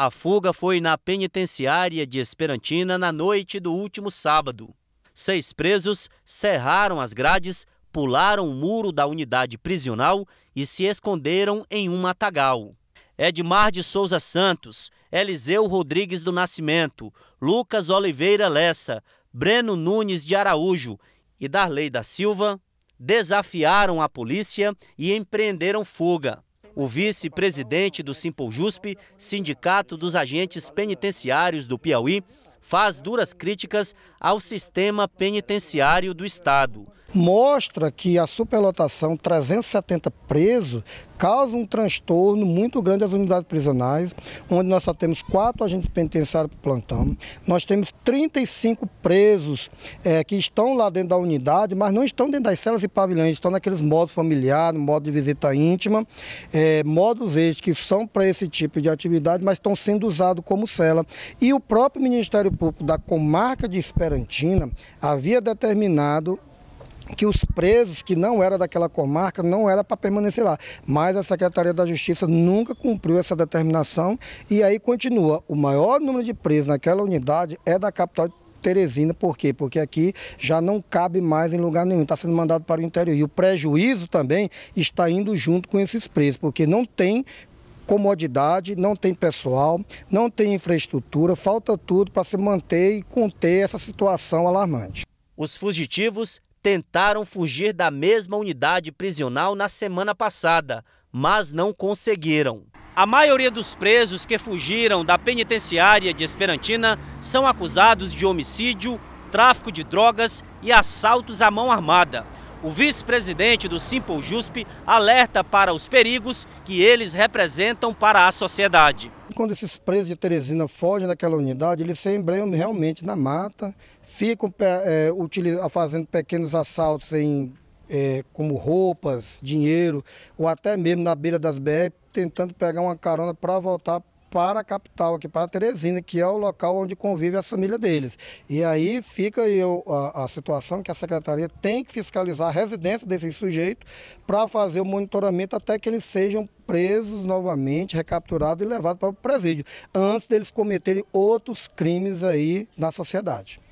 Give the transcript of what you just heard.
A fuga foi na penitenciária de Esperantina na noite do último sábado. Seis presos cerraram as grades, pularam o muro da unidade prisional e se esconderam em um matagal. Edmar de Souza Santos, Eliseu Rodrigues do Nascimento, Lucas Oliveira Lessa, Breno Nunes de Araújo e Darley da Silva desafiaram a polícia e empreenderam fuga. O vice-presidente do Simpojusp, Sindicato dos Agentes Penitenciários do Piauí, faz duras críticas ao sistema penitenciário do Estado. Mostra que a superlotação, 370 presos, causa um transtorno muito grande às unidades prisionais, onde nós só temos quatro agentes penitenciários para plantão. Nós temos 35 presos é, que estão lá dentro da unidade, mas não estão dentro das celas e pavilhões, estão naqueles modos familiares, modo de visita íntima, é, modos estes que são para esse tipo de atividade, mas estão sendo usados como cela. E o próprio Ministério Ministério Público da Comarca de Esperantina havia determinado que os presos que não eram daquela comarca não era para permanecer lá, mas a Secretaria da Justiça nunca cumpriu essa determinação e aí continua. O maior número de presos naquela unidade é da capital Teresina, por quê? Porque aqui já não cabe mais em lugar nenhum, está sendo mandado para o interior. E o prejuízo também está indo junto com esses presos, porque não tem comodidade, não tem pessoal, não tem infraestrutura, falta tudo para se manter e conter essa situação alarmante. Os fugitivos tentaram fugir da mesma unidade prisional na semana passada, mas não conseguiram. A maioria dos presos que fugiram da penitenciária de Esperantina são acusados de homicídio, tráfico de drogas e assaltos à mão armada. O vice-presidente do Simple JUSP alerta para os perigos que eles representam para a sociedade. Quando esses presos de Teresina fogem daquela unidade, eles se embrenham realmente na mata, ficam é, fazendo pequenos assaltos em é, como roupas, dinheiro, ou até mesmo na beira das BR, tentando pegar uma carona para voltar para a capital, aqui para Teresina, que é o local onde convive a família deles. E aí fica a, a, situação que a secretaria tem que fiscalizar a residência desses sujeitos para fazer o monitoramento até que eles sejam presos novamente, recapturados e levados para o presídio, antes deles cometerem outros crimes aí na sociedade.